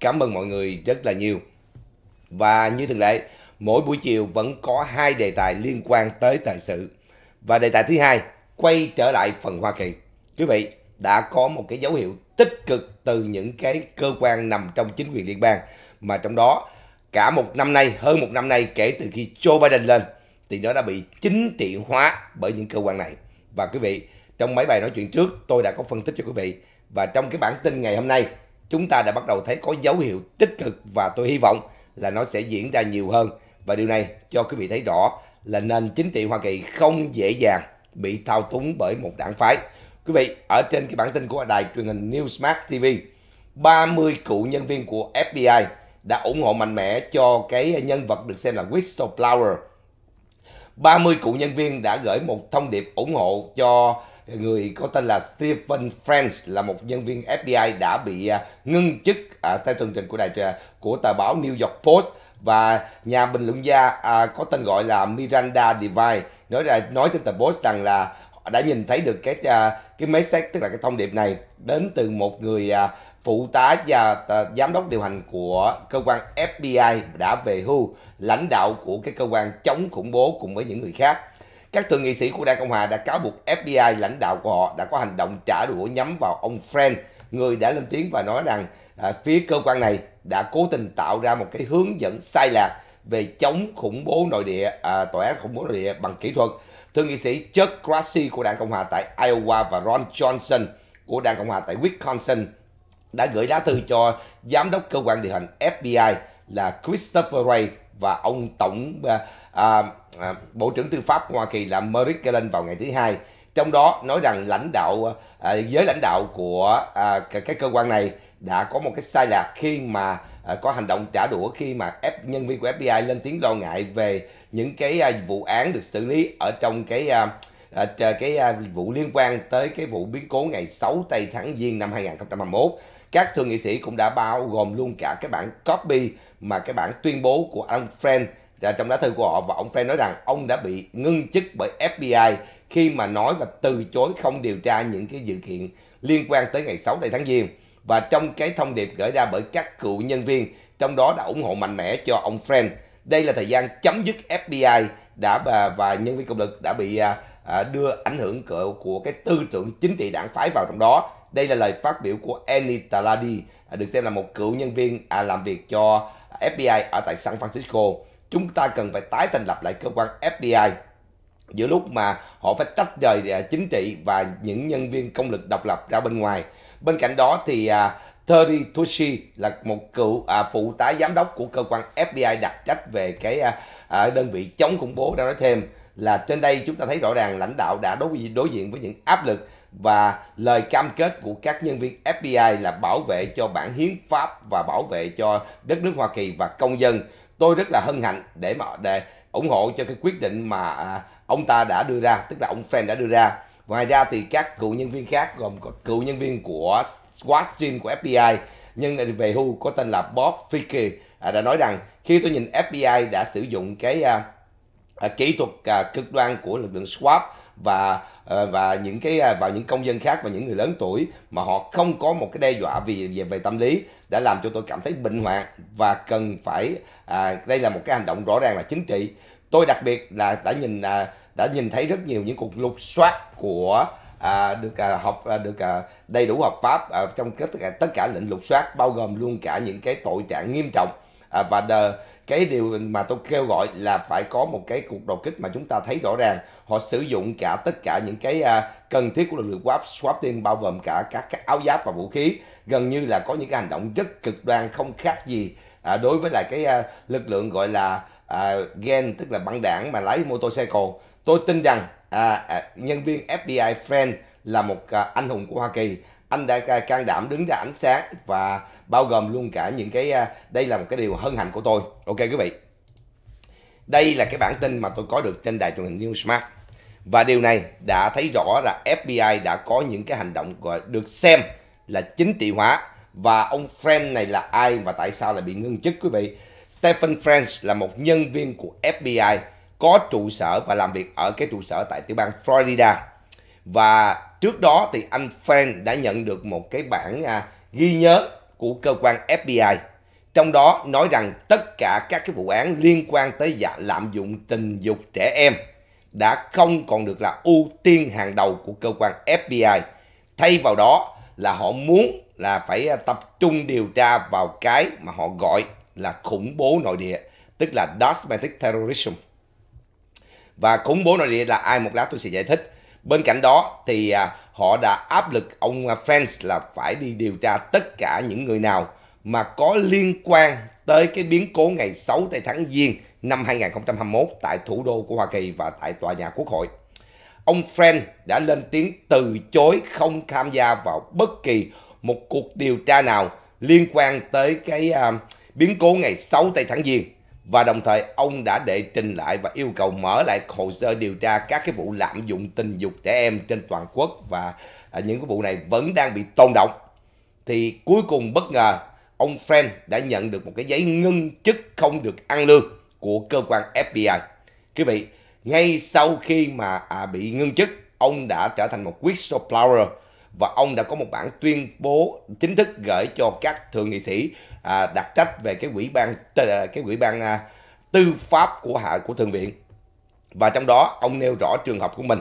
Cảm ơn mọi người rất là nhiều. Và như thường lệ, mỗi buổi chiều vẫn có hai đề tài liên quan tới thời sự. Và đề tài thứ hai quay trở lại phần Hoa Kỳ. Quý vị đã có một cái dấu hiệu tích cực từ những cái cơ quan nằm trong chính quyền liên bang mà trong đó cả một năm nay, hơn một năm nay kể từ khi Joe Biden lên thì nó đã bị chính trị hóa bởi những cơ quan này. Và quý vị, trong mấy bài nói chuyện trước tôi đã có phân tích cho quý vị và trong cái bản tin ngày hôm nay chúng ta đã bắt đầu thấy có dấu hiệu tích cực và tôi hy vọng là nó sẽ diễn ra nhiều hơn. Và điều này cho quý vị thấy rõ là nền chính trị Hoa Kỳ không dễ dàng bị thao túng bởi một đảng phái. Quý vị, ở trên cái bản tin của đài truyền hình Newsmax TV, 30 cựu nhân viên của FBI đã ủng hộ mạnh mẽ cho cái nhân vật được xem là whistleblower. 30 cựu nhân viên đã gửi một thông điệp ủng hộ cho người có tên là Stephen French là một nhân viên FBI đã bị à, ngưng chức à, theo tường trình của đài của tờ báo New York Post và nhà bình luận gia à, có tên gọi là Miranda Devine nói ra nói trên tờ Post rằng là đã nhìn thấy được cái à, cái message tức là cái thông điệp này đến từ một người à, phụ tá và à, giám đốc điều hành của cơ quan FBI đã về hưu lãnh đạo của cái cơ quan chống khủng bố cùng với những người khác các thượng nghị sĩ của Đảng Cộng Hòa đã cáo buộc FBI lãnh đạo của họ đã có hành động trả đũa nhắm vào ông Friend, người đã lên tiếng và nói rằng à, phía cơ quan này đã cố tình tạo ra một cái hướng dẫn sai lạc về chống khủng bố nội địa, à, tội ác khủng bố nội địa bằng kỹ thuật. Thượng nghị sĩ Chuck Grassley của Đảng Cộng Hòa tại Iowa và Ron Johnson của Đảng Cộng Hòa tại Wisconsin đã gửi lá thư cho giám đốc cơ quan điều hành FBI là Christopher Wray và ông tổng à, à, à, Bộ trưởng Tư pháp Hoa Kỳ là Merrick Garland vào ngày thứ hai trong đó nói rằng lãnh đạo à, giới lãnh đạo của à, cái cơ quan này đã có một cái sai lạc khi mà à, có hành động trả đũa khi mà F, nhân viên của FBI lên tiếng lo ngại về những cái à, vụ án được xử lý ở trong cái à, à, cái à, vụ liên quan tới cái vụ biến cố ngày 6 tây tháng giêng năm 2021 các thượng nghị sĩ cũng đã bao gồm luôn cả cái bản copy mà cái bản tuyên bố của ông Friend và dạ, trong lá thư của họ và ông Frank nói rằng ông đã bị ngưng chức bởi FBI khi mà nói và từ chối không điều tra những cái dự kiện liên quan tới ngày 6 tây tháng Giêng và trong cái thông điệp gửi ra bởi các cựu nhân viên trong đó đã ủng hộ mạnh mẽ cho ông Frank. Đây là thời gian chấm dứt FBI đã và, và nhân viên công lực đã bị à, à đưa ảnh hưởng của, của cái tư tưởng chính trị đảng phái vào trong đó. Đây là lời phát biểu của Annie Taladi, à, được xem là một cựu nhân viên à, làm việc cho FBI ở tại San Francisco chúng ta cần phải tái thành lập lại cơ quan FBI giữa lúc mà họ phải tách rời à, chính trị và những nhân viên công lực độc lập ra bên ngoài. Bên cạnh đó thì à, Terry Tushi là một cựu à, phụ tá giám đốc của cơ quan FBI đặc trách về cái à, à, đơn vị chống khủng bố đã nói thêm là trên đây chúng ta thấy rõ ràng lãnh đạo đã đối, đối diện với những áp lực và lời cam kết của các nhân viên FBI là bảo vệ cho bản hiến pháp và bảo vệ cho đất nước Hoa Kỳ và công dân tôi rất là hân hạnh để mà để ủng hộ cho cái quyết định mà à, ông ta đã đưa ra tức là ông fan đã đưa ra ngoài ra thì các cựu nhân viên khác gồm cựu nhân viên của SWAT team của FBI nhân về hưu có tên là Bob Fickey à, đã nói rằng khi tôi nhìn FBI đã sử dụng cái uh, kỹ thuật uh, cực đoan của lực lượng SWAT và uh, và những cái uh, và những công dân khác và những người lớn tuổi mà họ không có một cái đe dọa vì về, về tâm lý đã làm cho tôi cảm thấy bệnh hoạn và cần phải à, đây là một cái hành động rõ ràng là chính trị tôi đặc biệt là đã nhìn à, đã nhìn thấy rất nhiều những cuộc lục soát của à, được à, học à, được à, đầy đủ hợp pháp à, trong tất cả tất cả lệnh lục soát bao gồm luôn cả những cái tội trạng nghiêm trọng à, và đờ, cái điều mà tôi kêu gọi là phải có một cái cuộc đột kích mà chúng ta thấy rõ ràng họ sử dụng cả tất cả những cái uh, cần thiết của lực lượng swap Swapting bao gồm cả các, các áo giáp và vũ khí gần như là có những cái hành động rất cực đoan không khác gì à, đối với lại cái à, lực lượng gọi là à, gen tức là băng đảng mà lái mô tô xe cồn tôi tin rằng à, à, nhân viên FBI Friend là một à, anh hùng của Hoa Kỳ anh đã can đảm đứng ra ánh sáng và bao gồm luôn cả những cái à, đây là một cái điều hân hạnh của tôi ok quý vị đây là cái bản tin mà tôi có được trên đài truyền hình Newsmart và điều này đã thấy rõ là FBI đã có những cái hành động gọi được xem là chính trị hóa và ông French này là ai và tại sao lại bị ngưng chức quý vị Stephen French là một nhân viên của FBI có trụ sở và làm việc ở cái trụ sở tại tiểu bang Florida và trước đó thì anh Phan đã nhận được một cái bản à, ghi nhớ của cơ quan FBI. Trong đó nói rằng tất cả các cái vụ án liên quan tới dạ lạm dụng tình dục trẻ em đã không còn được là ưu tiên hàng đầu của cơ quan FBI. Thay vào đó là họ muốn là phải à, tập trung điều tra vào cái mà họ gọi là khủng bố nội địa, tức là domestic terrorism. Và khủng bố nội địa là ai một lát tôi sẽ giải thích. Bên cạnh đó thì à, họ đã áp lực ông Pence à, là phải đi điều tra tất cả những người nào mà có liên quan tới cái biến cố ngày 6 tây tháng Giêng năm 2021 tại thủ đô của Hoa Kỳ và tại tòa nhà Quốc hội. Ông Friend đã lên tiếng từ chối không tham gia vào bất kỳ một cuộc điều tra nào liên quan tới cái uh, biến cố ngày 6 tây tháng Giêng và đồng thời ông đã đệ trình lại và yêu cầu mở lại hồ sơ điều tra các cái vụ lạm dụng tình dục trẻ em trên toàn quốc và à, những cái vụ này vẫn đang bị tồn động. Thì cuối cùng bất ngờ ông Fren đã nhận được một cái giấy ngưng chức không được ăn lương của cơ quan FBI. Quý vị, ngay sau khi mà à, bị ngưng chức, ông đã trở thành một whistleblower và ông đã có một bản tuyên bố chính thức gửi cho các thượng nghị sĩ à, đặc trách về cái quỹ ban cái quỹ ban à, tư pháp của hạ của thượng viện và trong đó ông nêu rõ trường hợp của mình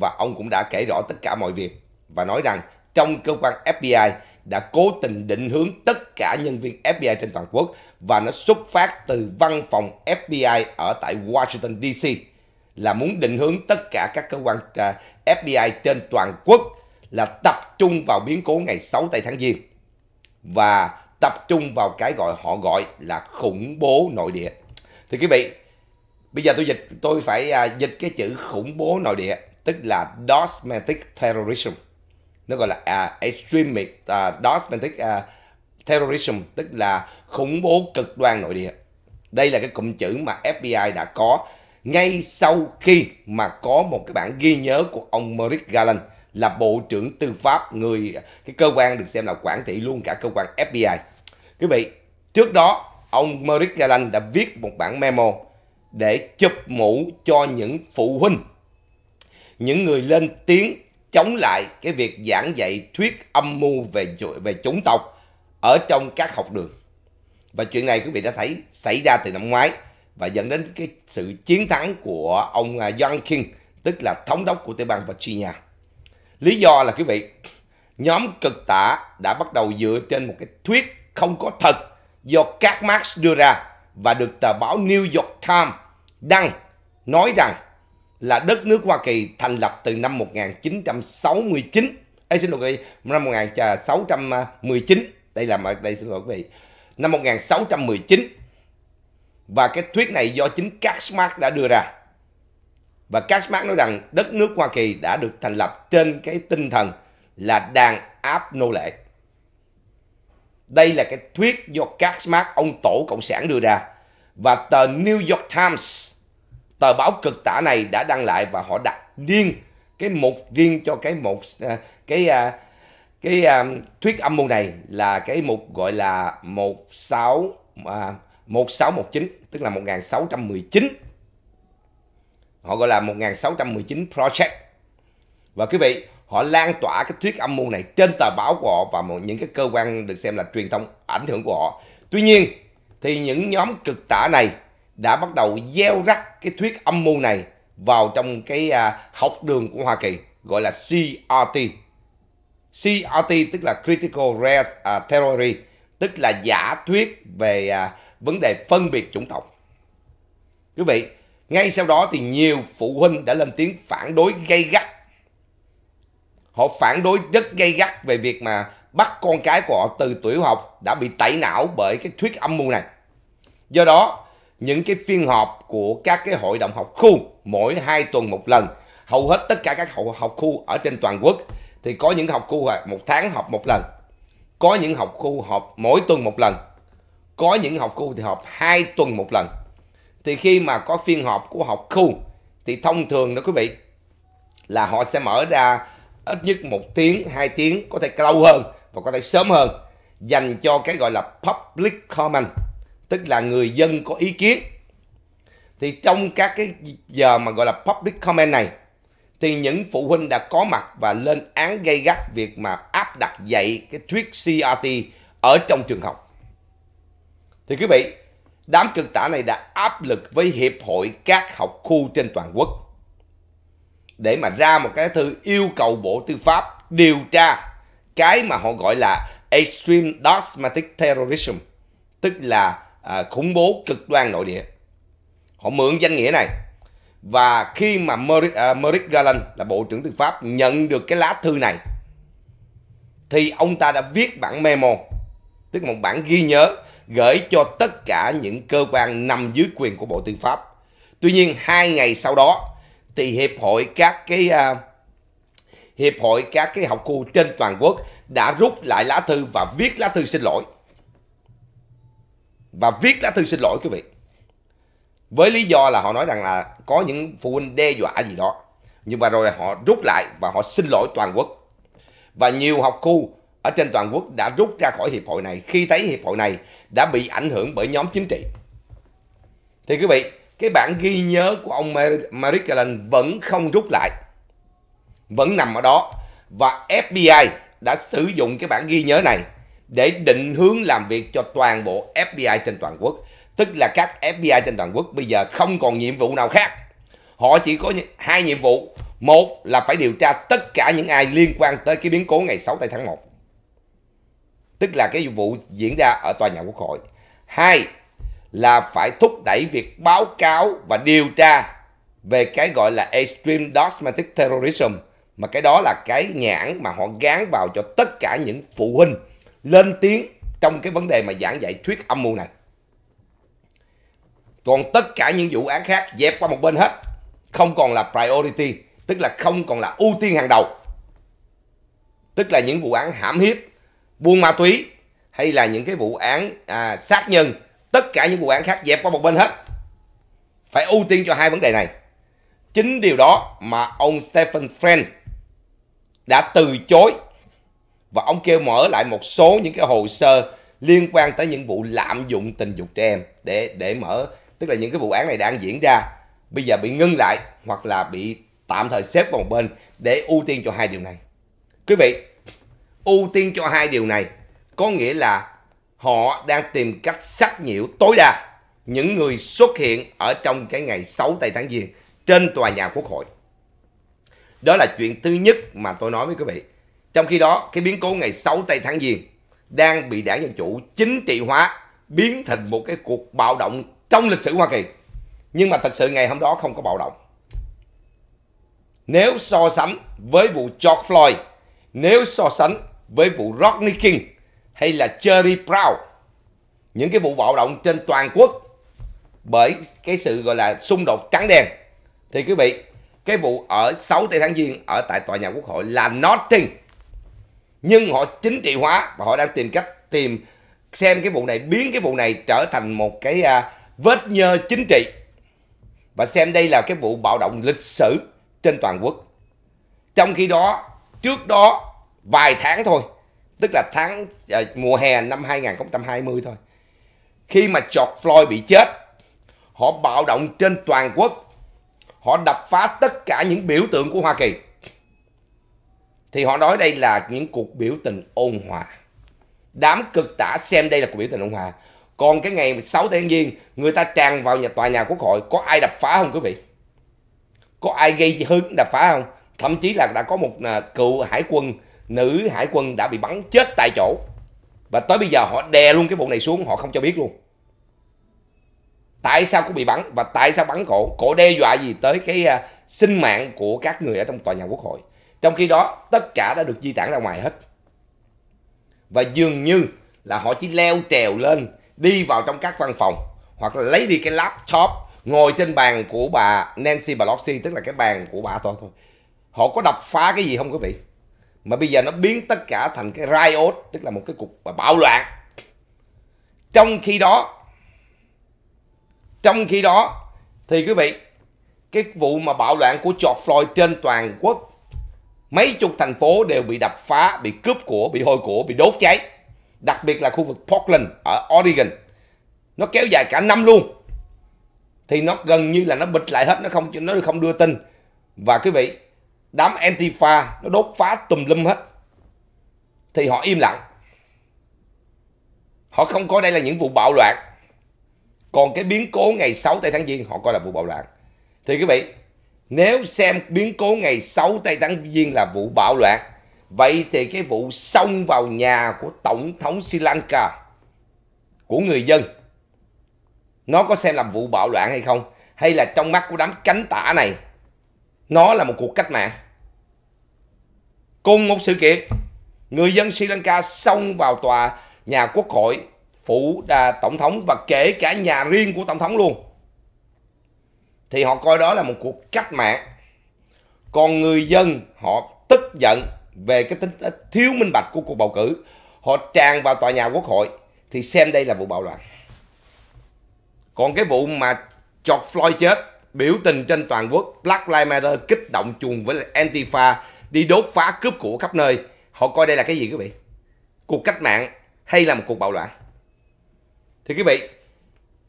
và ông cũng đã kể rõ tất cả mọi việc và nói rằng trong cơ quan FBI đã cố tình định hướng tất cả nhân viên FBI trên toàn quốc và nó xuất phát từ văn phòng FBI ở tại Washington DC là muốn định hướng tất cả các cơ quan à, FBI trên toàn quốc là tập trung vào biến cố ngày 6 tây tháng Giêng và tập trung vào cái gọi họ gọi là khủng bố nội địa. Thì quý vị, bây giờ tôi dịch tôi phải à, dịch cái chữ khủng bố nội địa tức là domestic terrorism. Nó gọi là à, extreme à, dogmatic à, terrorism tức là khủng bố cực đoan nội địa. Đây là cái cụm chữ mà FBI đã có ngay sau khi mà có một cái bản ghi nhớ của ông Merrick Garland là Bộ trưởng Tư pháp, người cái cơ quan được xem là quản trị luôn cả cơ quan FBI. Quý vị, trước đó ông Merrick Garland đã viết một bản memo để chụp mũ cho những phụ huynh, những người lên tiếng chống lại cái việc giảng dạy thuyết âm mưu về về chủng tộc ở trong các học đường. Và chuyện này quý vị đã thấy xảy ra từ năm ngoái và dẫn đến cái sự chiến thắng của ông à, John King, tức là thống đốc của tiểu bang Virginia. Lý do là quý vị, nhóm cực tả đã bắt đầu dựa trên một cái thuyết không có thật do Karl Marx đưa ra và được tờ báo New York Times đăng nói rằng là đất nước Hoa Kỳ thành lập từ năm 1969 Ê, xin lỗi quý vị năm 1619 đây là đây xin lỗi quý vị năm 1619 và cái thuyết này do chính Karl Marx đã đưa ra và Kaczmark nói rằng đất nước Hoa Kỳ đã được thành lập trên cái tinh thần là đàn áp nô lệ. Đây là cái thuyết do Kaczmark, ông tổ Cộng sản đưa ra. Và tờ New York Times, tờ báo cực tả này đã đăng lại và họ đặt riêng cái mục riêng cho cái một à, cái à, cái, cái à, thuyết âm mưu này là cái mục gọi là 16 1619 tức là 1619 họ gọi là 1619 project và quý vị họ lan tỏa cái thuyết âm mưu này trên tờ báo của họ và một những cái cơ quan được xem là truyền thông ảnh hưởng của họ tuy nhiên thì những nhóm cực tả này đã bắt đầu gieo rắc cái thuyết âm mưu này vào trong cái à, học đường của Hoa Kỳ gọi là CRT CRT tức là Critical Race à, Theory tức là giả thuyết về à, vấn đề phân biệt chủng tộc quý vị ngay sau đó thì nhiều phụ huynh đã lên tiếng phản đối gay gắt. Họ phản đối rất gay gắt về việc mà bắt con cái của họ từ tuổi học đã bị tẩy não bởi cái thuyết âm mưu này. Do đó, những cái phiên họp của các cái hội đồng học khu mỗi 2 tuần một lần, hầu hết tất cả các hội học khu ở trên toàn quốc thì có những học khu một tháng họp một lần, có những học khu họp mỗi tuần một lần, có những học khu thì họp hai tuần một lần thì khi mà có phiên họp của học khu thì thông thường đó quý vị là họ sẽ mở ra ít nhất một tiếng, hai tiếng, có thể lâu hơn và có thể sớm hơn dành cho cái gọi là public comment, tức là người dân có ý kiến. Thì trong các cái giờ mà gọi là public comment này thì những phụ huynh đã có mặt và lên án gây gắt việc mà áp đặt dạy cái thuyết CRT ở trong trường học. Thì quý vị, đám cực tả này đã áp lực với hiệp hội các học khu trên toàn quốc để mà ra một cái thư yêu cầu Bộ Tư pháp điều tra cái mà họ gọi là Extreme Dogmatic Terrorism, tức là à, khủng bố cực đoan nội địa. Họ mượn danh nghĩa này. Và khi mà Merrick, à, Merrick Garland là Bộ trưởng Tư pháp nhận được cái lá thư này, thì ông ta đã viết bản memo, tức một bản ghi nhớ gửi cho tất cả những cơ quan nằm dưới quyền của Bộ Tư pháp. Tuy nhiên hai ngày sau đó thì hiệp hội các cái uh, hiệp hội các cái học khu trên toàn quốc đã rút lại lá thư và viết lá thư xin lỗi. Và viết lá thư xin lỗi quý vị. Với lý do là họ nói rằng là có những phụ huynh đe dọa gì đó. Nhưng mà rồi họ rút lại và họ xin lỗi toàn quốc. Và nhiều học khu ở trên toàn quốc đã rút ra khỏi hiệp hội này khi thấy hiệp hội này đã bị ảnh hưởng bởi nhóm chính trị. Thì quý vị, cái bản ghi nhớ của ông Merrick Garland vẫn không rút lại, vẫn nằm ở đó. Và FBI đã sử dụng cái bản ghi nhớ này để định hướng làm việc cho toàn bộ FBI trên toàn quốc. Tức là các FBI trên toàn quốc bây giờ không còn nhiệm vụ nào khác. Họ chỉ có hai nhiệm vụ. Một là phải điều tra tất cả những ai liên quan tới cái biến cố ngày 6 tây tháng 1 tức là cái vụ diễn ra ở tòa nhà quốc hội. Hai là phải thúc đẩy việc báo cáo và điều tra về cái gọi là extreme dogmatic terrorism mà cái đó là cái nhãn mà họ gán vào cho tất cả những phụ huynh lên tiếng trong cái vấn đề mà giảng dạy thuyết âm mưu này. Còn tất cả những vụ án khác dẹp qua một bên hết, không còn là priority, tức là không còn là ưu tiên hàng đầu. Tức là những vụ án hãm hiếp, buôn ma túy hay là những cái vụ án à, sát nhân tất cả những vụ án khác dẹp qua một bên hết phải ưu tiên cho hai vấn đề này chính điều đó mà ông Stephen Friend đã từ chối và ông kêu mở lại một số những cái hồ sơ liên quan tới những vụ lạm dụng tình dục trẻ em để để mở tức là những cái vụ án này đang diễn ra bây giờ bị ngưng lại hoặc là bị tạm thời xếp vào một bên để ưu tiên cho hai điều này quý vị ưu tiên cho hai điều này có nghĩa là họ đang tìm cách sách nhiễu tối đa những người xuất hiện ở trong cái ngày 6 tây tháng giêng trên tòa nhà quốc hội. Đó là chuyện thứ nhất mà tôi nói với quý vị. Trong khi đó, cái biến cố ngày 6 tây tháng giêng đang bị đảng Dân Chủ chính trị hóa biến thành một cái cuộc bạo động trong lịch sử Hoa Kỳ. Nhưng mà thật sự ngày hôm đó không có bạo động. Nếu so sánh với vụ George Floyd, nếu so sánh với vụ Rodney King hay là Cherry Brown những cái vụ bạo động trên toàn quốc bởi cái sự gọi là xung đột trắng đen thì quý vị cái vụ ở 6 tây tháng giêng ở tại tòa nhà quốc hội là nothing nhưng họ chính trị hóa và họ đang tìm cách tìm xem cái vụ này biến cái vụ này trở thành một cái à, vết nhơ chính trị và xem đây là cái vụ bạo động lịch sử trên toàn quốc trong khi đó trước đó vài tháng thôi tức là tháng à, mùa hè năm 2020 thôi khi mà George Floyd bị chết họ bạo động trên toàn quốc họ đập phá tất cả những biểu tượng của Hoa Kỳ thì họ nói đây là những cuộc biểu tình ôn hòa đám cực tả xem đây là cuộc biểu tình ôn hòa còn cái ngày 6 tháng giêng người ta tràn vào nhà tòa nhà quốc hội có ai đập phá không quý vị có ai gây hứng đập phá không thậm chí là đã có một à, cựu hải quân nữ hải quân đã bị bắn chết tại chỗ và tới bây giờ họ đè luôn cái vụ này xuống họ không cho biết luôn tại sao cũng bị bắn và tại sao bắn cổ cổ đe dọa gì tới cái uh, sinh mạng của các người ở trong tòa nhà quốc hội trong khi đó tất cả đã được di tản ra ngoài hết và dường như là họ chỉ leo trèo lên đi vào trong các văn phòng hoặc là lấy đi cái laptop ngồi trên bàn của bà Nancy Pelosi tức là cái bàn của bà thôi thôi họ có đập phá cái gì không quý vị mà bây giờ nó biến tất cả thành cái riot tức là một cái cuộc bạo loạn trong khi đó trong khi đó thì quý vị cái vụ mà bạo loạn của George Floyd trên toàn quốc mấy chục thành phố đều bị đập phá bị cướp của bị hôi của bị đốt cháy đặc biệt là khu vực Portland ở Oregon nó kéo dài cả năm luôn thì nó gần như là nó bịch lại hết nó không nó không đưa tin và quý vị đám Antifa nó đốt phá tùm lum hết thì họ im lặng họ không coi đây là những vụ bạo loạn còn cái biến cố ngày 6 tây tháng giêng họ coi là vụ bạo loạn thì quý vị nếu xem biến cố ngày 6 tây tháng giêng là vụ bạo loạn vậy thì cái vụ xông vào nhà của tổng thống Sri Lanka của người dân nó có xem là vụ bạo loạn hay không hay là trong mắt của đám cánh tả này nó là một cuộc cách mạng cùng một sự kiện người dân Sri Lanka xông vào tòa nhà quốc hội phủ đà, tổng thống và kể cả nhà riêng của tổng thống luôn thì họ coi đó là một cuộc cách mạng còn người dân họ tức giận về cái tính thiếu minh bạch của cuộc bầu cử họ tràn vào tòa nhà quốc hội thì xem đây là vụ bạo loạn còn cái vụ mà chọc Floyd chết biểu tình trên toàn quốc Black Lives Matter kích động chuồng với lại Antifa đi đốt phá cướp của khắp nơi họ coi đây là cái gì quý vị cuộc cách mạng hay là một cuộc bạo loạn thì quý vị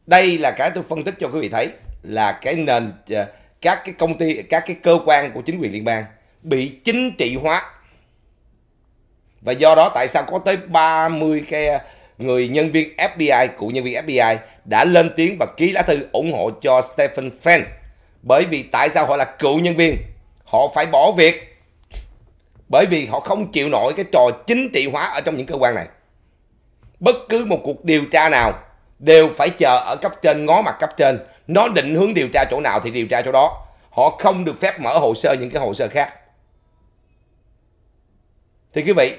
đây là cái tôi phân tích cho quý vị thấy là cái nền ờ, các cái công ty các cái cơ quan của chính quyền liên bang bị chính trị hóa và do đó tại sao có tới 30 cái ờ, người nhân viên FBI, cụ nhân viên FBI đã lên tiếng và ký lá thư ủng hộ cho Stephen Fenn bởi vì tại sao họ là cựu nhân viên? Họ phải bỏ việc. Bởi vì họ không chịu nổi cái trò chính trị hóa ở trong những cơ quan này. Bất cứ một cuộc điều tra nào đều phải chờ ở cấp trên, ngó mặt cấp trên. Nó định hướng điều tra chỗ nào thì điều tra chỗ đó. Họ không được phép mở hồ sơ những cái hồ sơ khác. Thì quý vị,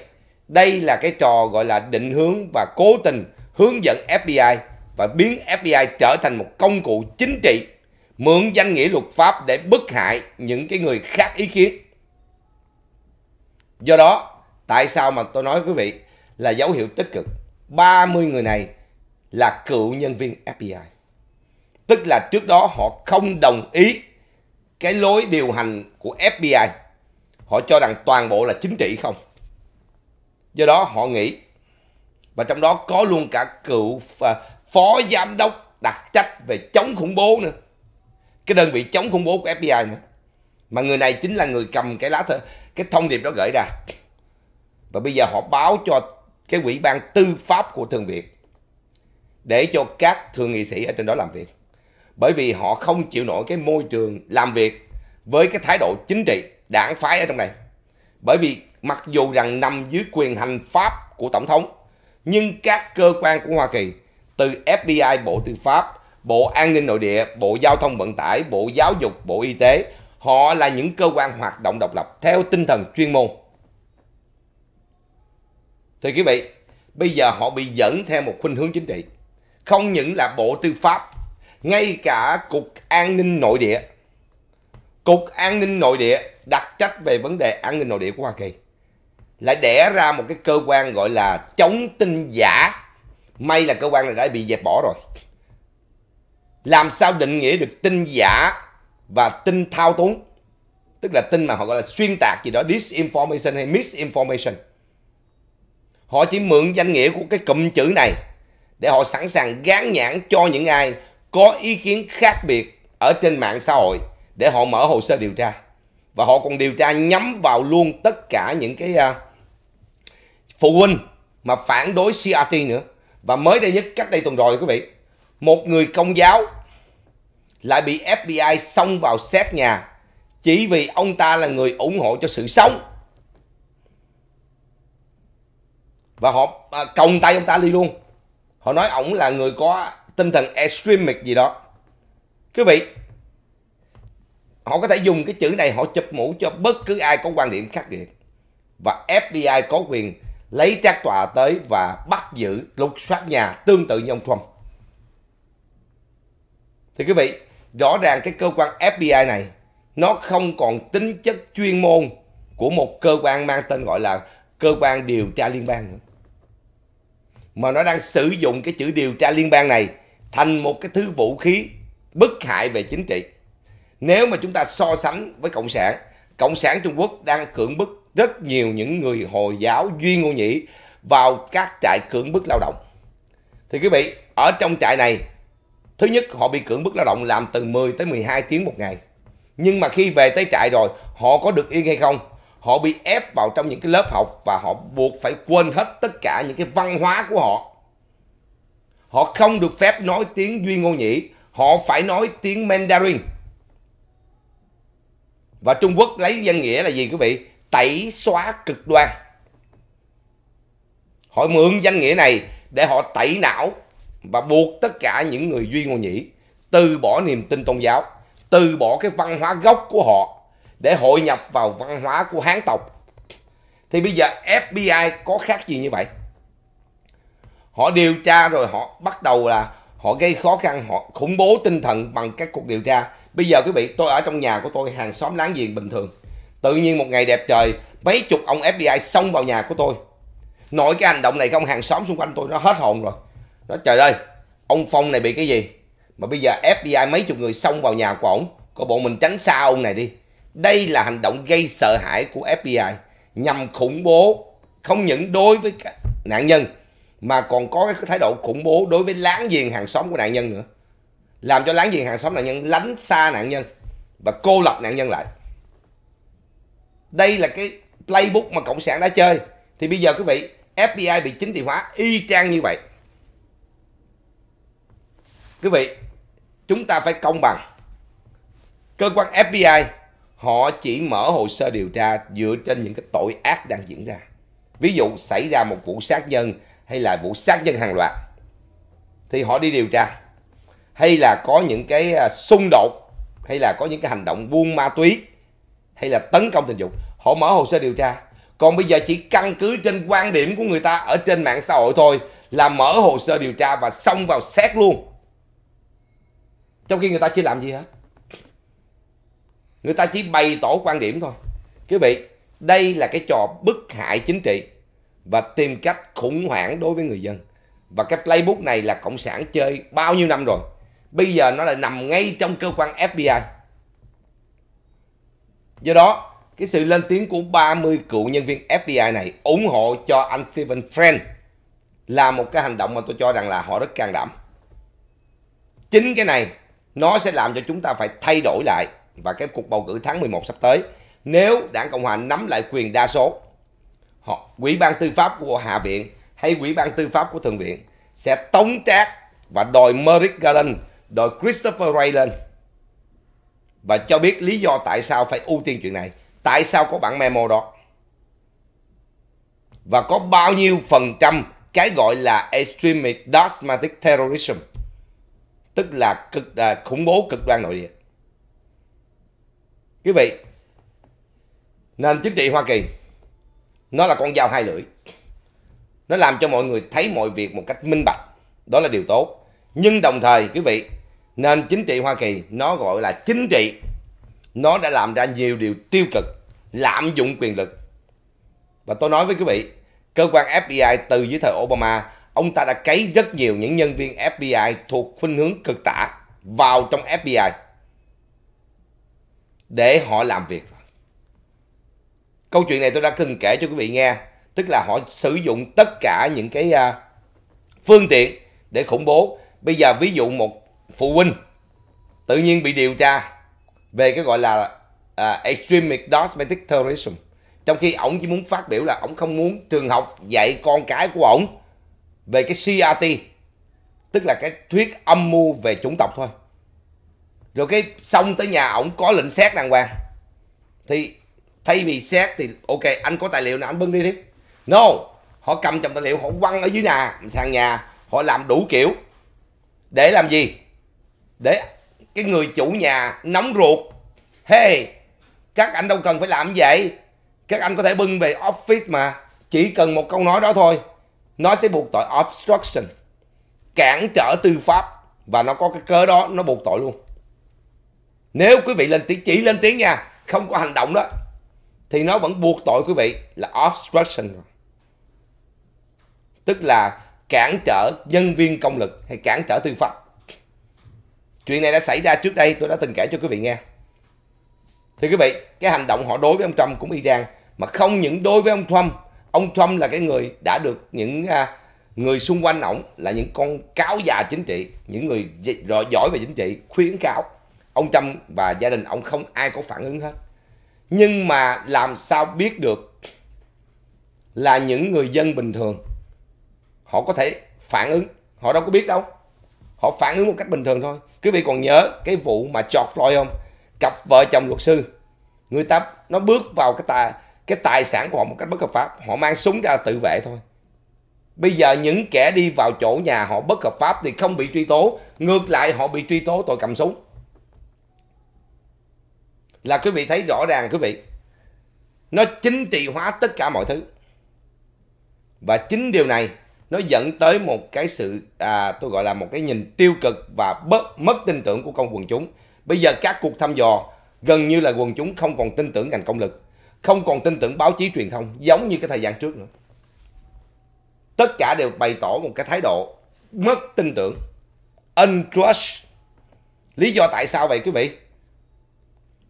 đây là cái trò gọi là định hướng và cố tình hướng dẫn FBI và biến FBI trở thành một công cụ chính trị mượn danh nghĩa luật pháp để bức hại những cái người khác ý kiến. Do đó, tại sao mà tôi nói quý vị là dấu hiệu tích cực. 30 người này là cựu nhân viên FBI. Tức là trước đó họ không đồng ý cái lối điều hành của FBI. Họ cho rằng toàn bộ là chính trị không. Do đó họ nghĩ và trong đó có luôn cả cựu à, phó giám đốc đặc trách về chống khủng bố nữa cái đơn vị chống khủng bố của FBI mà mà người này chính là người cầm cái lá thơ, cái thông điệp đó gửi ra và bây giờ họ báo cho cái quỹ ban tư pháp của thượng viện để cho các thượng nghị sĩ ở trên đó làm việc bởi vì họ không chịu nổi cái môi trường làm việc với cái thái độ chính trị đảng phái ở trong này bởi vì mặc dù rằng nằm dưới quyền hành pháp của tổng thống nhưng các cơ quan của Hoa Kỳ từ FBI Bộ Tư pháp Bộ An ninh Nội địa, Bộ Giao thông Vận tải, Bộ Giáo dục, Bộ Y tế. Họ là những cơ quan hoạt động độc lập theo tinh thần chuyên môn. Thì quý vị, bây giờ họ bị dẫn theo một khuynh hướng chính trị. Không những là Bộ Tư pháp, ngay cả Cục An ninh Nội địa. Cục An ninh Nội địa đặt trách về vấn đề an ninh nội địa của Hoa Kỳ lại đẻ ra một cái cơ quan gọi là chống tin giả. May là cơ quan này đã bị dẹp bỏ rồi làm sao định nghĩa được tin giả và tin thao túng tức là tin mà họ gọi là xuyên tạc gì đó disinformation hay misinformation họ chỉ mượn danh nghĩa của cái cụm chữ này để họ sẵn sàng gán nhãn cho những ai có ý kiến khác biệt ở trên mạng xã hội để họ mở hồ sơ điều tra và họ còn điều tra nhắm vào luôn tất cả những cái uh, phụ huynh mà phản đối CRT nữa và mới đây nhất cách đây tuần rồi quý vị một người công giáo lại bị FBI xông vào xét nhà chỉ vì ông ta là người ủng hộ cho sự sống. Và họ à, còng tay ông ta đi luôn. Họ nói ổng là người có tinh thần extremic gì đó. Quý vị, họ có thể dùng cái chữ này họ chụp mũ cho bất cứ ai có quan điểm khác biệt. Và FBI có quyền lấy trác tòa tới và bắt giữ lục soát nhà tương tự như ông Trump thì quý vị rõ ràng cái cơ quan fbi này nó không còn tính chất chuyên môn của một cơ quan mang tên gọi là cơ quan điều tra liên bang nữa mà nó đang sử dụng cái chữ điều tra liên bang này thành một cái thứ vũ khí bất hại về chính trị nếu mà chúng ta so sánh với cộng sản cộng sản trung quốc đang cưỡng bức rất nhiều những người hồi giáo duy ngô nhĩ vào các trại cưỡng bức lao động thì quý vị ở trong trại này Thứ nhất họ bị cưỡng bức lao động làm từ 10 tới 12 tiếng một ngày. Nhưng mà khi về tới trại rồi họ có được yên hay không? Họ bị ép vào trong những cái lớp học và họ buộc phải quên hết tất cả những cái văn hóa của họ. Họ không được phép nói tiếng Duy Ngô Nhĩ, họ phải nói tiếng Mandarin. Và Trung Quốc lấy danh nghĩa là gì quý vị? Tẩy xóa cực đoan. Họ mượn danh nghĩa này để họ tẩy não và buộc tất cả những người Duy Ngô Nhĩ từ bỏ niềm tin tôn giáo, từ bỏ cái văn hóa gốc của họ để hội nhập vào văn hóa của Hán tộc. Thì bây giờ FBI có khác gì như vậy? Họ điều tra rồi họ bắt đầu là họ gây khó khăn, họ khủng bố tinh thần bằng các cuộc điều tra. Bây giờ quý vị, tôi ở trong nhà của tôi hàng xóm láng giềng bình thường. Tự nhiên một ngày đẹp trời, mấy chục ông FBI xông vào nhà của tôi. nổi cái hành động này không hàng xóm xung quanh tôi nó hết hồn rồi đó trời ơi ông phong này bị cái gì mà bây giờ fbi mấy chục người xông vào nhà của ổng có bộ mình tránh xa ông này đi đây là hành động gây sợ hãi của fbi nhằm khủng bố không những đối với nạn nhân mà còn có cái thái độ khủng bố đối với láng giềng hàng xóm của nạn nhân nữa làm cho láng giềng hàng xóm nạn nhân lánh xa nạn nhân và cô lập nạn nhân lại đây là cái playbook mà cộng sản đã chơi thì bây giờ quý vị fbi bị chính trị hóa y chang như vậy quý vị chúng ta phải công bằng cơ quan fbi họ chỉ mở hồ sơ điều tra dựa trên những cái tội ác đang diễn ra ví dụ xảy ra một vụ sát nhân hay là vụ sát nhân hàng loạt thì họ đi điều tra hay là có những cái à, xung đột hay là có những cái hành động buôn ma túy hay là tấn công tình dục họ mở hồ sơ điều tra còn bây giờ chỉ căn cứ trên quan điểm của người ta ở trên mạng xã hội thôi là mở hồ sơ điều tra và xông vào xét luôn trong khi người ta chưa làm gì hết người ta chỉ bày tỏ quan điểm thôi quý vị đây là cái trò bức hại chính trị và tìm cách khủng hoảng đối với người dân và cái playbook này là cộng sản chơi bao nhiêu năm rồi bây giờ nó lại nằm ngay trong cơ quan fbi do đó cái sự lên tiếng của 30 cựu nhân viên FBI này ủng hộ cho anh Stephen Friend là một cái hành động mà tôi cho rằng là họ rất can đảm. Chính cái này nó sẽ làm cho chúng ta phải thay đổi lại và cái cuộc bầu cử tháng 11 sắp tới nếu đảng cộng hòa nắm lại quyền đa số họ quỹ ban tư pháp của hạ viện hay quỹ ban tư pháp của thượng viện sẽ tống trác và đòi Merrick garden đòi Christopher ray lên và cho biết lý do tại sao phải ưu tiên chuyện này tại sao có bản memo đó và có bao nhiêu phần trăm cái gọi là extremist dogmatic terrorism tức là cực à, khủng bố cực đoan nội địa quý vị nền chính trị hoa kỳ nó là con dao hai lưỡi nó làm cho mọi người thấy mọi việc một cách minh bạch đó là điều tốt nhưng đồng thời quý vị nền chính trị hoa kỳ nó gọi là chính trị nó đã làm ra nhiều điều tiêu cực lạm dụng quyền lực và tôi nói với quý vị cơ quan fbi từ dưới thời obama ông ta đã cấy rất nhiều những nhân viên FBI thuộc khuynh hướng cực tả vào trong FBI để họ làm việc. Câu chuyện này tôi đã từng kể cho quý vị nghe, tức là họ sử dụng tất cả những cái à, phương tiện để khủng bố. Bây giờ ví dụ một phụ huynh tự nhiên bị điều tra về cái gọi là uh, à, extremist domestic terrorism trong khi ông chỉ muốn phát biểu là ông không muốn trường học dạy con cái của ông về cái CRT tức là cái thuyết âm mưu về chủng tộc thôi rồi cái xong tới nhà ổng có lệnh xét đàng hoàng thì thay vì xét thì ok anh có tài liệu nào anh bưng đi đi no họ cầm chồng tài liệu họ quăng ở dưới nhà sàn nhà họ làm đủ kiểu để làm gì để cái người chủ nhà nóng ruột hey các anh đâu cần phải làm vậy các anh có thể bưng về office mà chỉ cần một câu nói đó thôi nó sẽ buộc tội obstruction cản trở tư pháp và nó có cái cớ đó nó buộc tội luôn nếu quý vị lên tiếng chỉ lên tiếng nha không có hành động đó thì nó vẫn buộc tội quý vị là obstruction tức là cản trở nhân viên công lực hay cản trở tư pháp chuyện này đã xảy ra trước đây tôi đã từng kể cho quý vị nghe thì quý vị cái hành động họ đối với ông Trump cũng y chang mà không những đối với ông Trump ông Trump là cái người đã được những uh, người xung quanh ổng là những con cáo già chính trị những người giỏi về chính trị khuyến cáo ông Trump và gia đình ông không ai có phản ứng hết nhưng mà làm sao biết được là những người dân bình thường họ có thể phản ứng họ đâu có biết đâu họ phản ứng một cách bình thường thôi quý vị còn nhớ cái vụ mà George Floyd không cặp vợ chồng luật sư người ta nó bước vào cái tài cái tài sản của họ một cách bất hợp pháp họ mang súng ra tự vệ thôi bây giờ những kẻ đi vào chỗ nhà họ bất hợp pháp thì không bị truy tố ngược lại họ bị truy tố tội cầm súng là quý vị thấy rõ ràng quý vị nó chính trị hóa tất cả mọi thứ và chính điều này nó dẫn tới một cái sự à, tôi gọi là một cái nhìn tiêu cực và bất, mất tin tưởng của công quần chúng bây giờ các cuộc thăm dò gần như là quần chúng không còn tin tưởng ngành công lực không còn tin tưởng báo chí truyền thông giống như cái thời gian trước nữa tất cả đều bày tỏ một cái thái độ mất tin tưởng untrust lý do tại sao vậy quý vị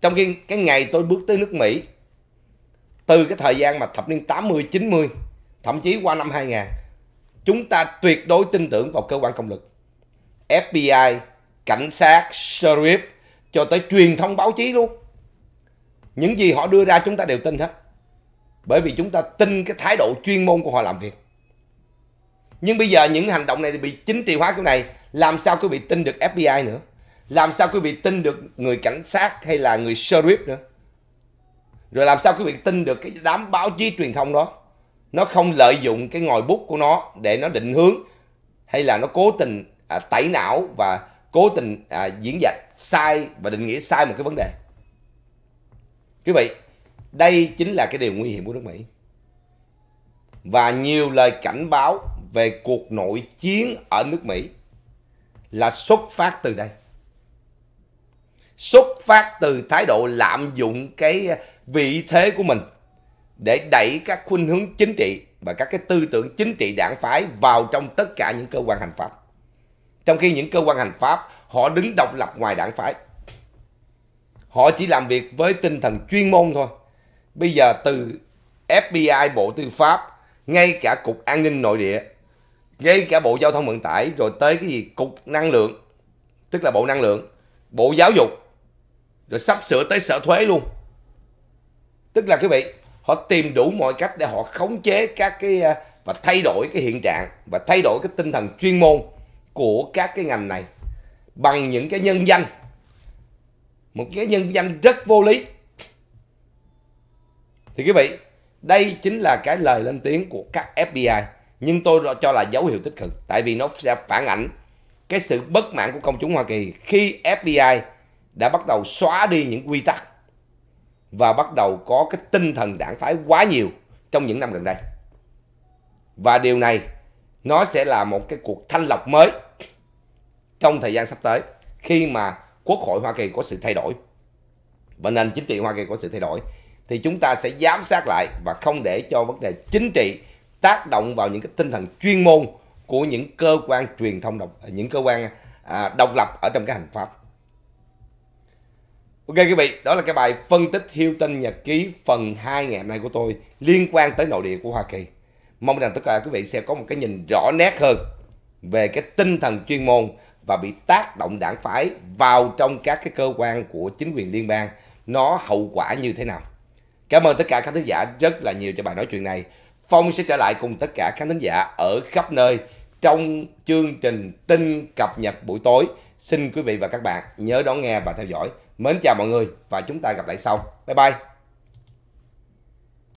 trong khi cái ngày tôi bước tới nước Mỹ từ cái thời gian mà thập niên 80 90 thậm chí qua năm 2000 chúng ta tuyệt đối tin tưởng vào cơ quan công lực FBI cảnh sát sheriff cho tới truyền thông báo chí luôn những gì họ đưa ra chúng ta đều tin hết bởi vì chúng ta tin cái thái độ chuyên môn của họ làm việc nhưng bây giờ những hành động này bị chính trị hóa kiểu này làm sao quý vị tin được fbi nữa làm sao quý vị tin được người cảnh sát hay là người sheriff nữa rồi làm sao quý vị tin được cái đám báo chí truyền thông đó nó không lợi dụng cái ngòi bút của nó để nó định hướng hay là nó cố tình à, tẩy não và cố tình à, diễn dịch sai và định nghĩa sai một cái vấn đề Quý vị, đây chính là cái điều nguy hiểm của nước Mỹ. Và nhiều lời cảnh báo về cuộc nội chiến ở nước Mỹ là xuất phát từ đây. Xuất phát từ thái độ lạm dụng cái vị thế của mình để đẩy các khuynh hướng chính trị và các cái tư tưởng chính trị đảng phái vào trong tất cả những cơ quan hành pháp. Trong khi những cơ quan hành pháp họ đứng độc lập ngoài đảng phái Họ chỉ làm việc với tinh thần chuyên môn thôi. Bây giờ từ FBI, Bộ Tư pháp, ngay cả Cục An ninh Nội địa, ngay cả Bộ Giao thông Vận tải, rồi tới cái gì Cục Năng lượng, tức là Bộ Năng lượng, Bộ Giáo dục, rồi sắp sửa tới Sở Thuế luôn. Tức là quý vị, họ tìm đủ mọi cách để họ khống chế các cái à, và thay đổi cái hiện trạng và thay đổi cái tinh thần chuyên môn của các cái ngành này bằng những cái nhân danh một cái nhân danh rất vô lý thì quý vị đây chính là cái lời lên tiếng của các FBI nhưng tôi cho là dấu hiệu tích cực tại vì nó sẽ phản ảnh cái sự bất mãn của công chúng Hoa Kỳ khi FBI đã bắt đầu xóa đi những quy tắc và bắt đầu có cái tinh thần đảng phái quá nhiều trong những năm gần đây. Và điều này nó sẽ là một cái cuộc thanh lọc mới trong thời gian sắp tới khi mà quốc hội Hoa Kỳ có sự thay đổi và nền chính trị Hoa Kỳ có sự thay đổi thì chúng ta sẽ giám sát lại và không để cho vấn đề chính trị tác động vào những cái tinh thần chuyên môn của những cơ quan truyền thông độc những cơ quan à, độc lập ở trong cái hành pháp. Ok quý vị, đó là cái bài phân tích hiêu tinh nhật ký phần 2 ngày hôm nay của tôi liên quan tới nội địa của Hoa Kỳ. Mong rằng tất cả quý vị sẽ có một cái nhìn rõ nét hơn về cái tinh thần chuyên môn và bị tác động đảng phái vào trong các cái cơ quan của chính quyền liên bang nó hậu quả như thế nào. Cảm ơn tất cả các thính giả rất là nhiều cho bài nói chuyện này. Phong sẽ trở lại cùng tất cả các thính giả ở khắp nơi trong chương trình tin cập nhật buổi tối. Xin quý vị và các bạn nhớ đón nghe và theo dõi. Mến chào mọi người và chúng ta gặp lại sau. Bye bye.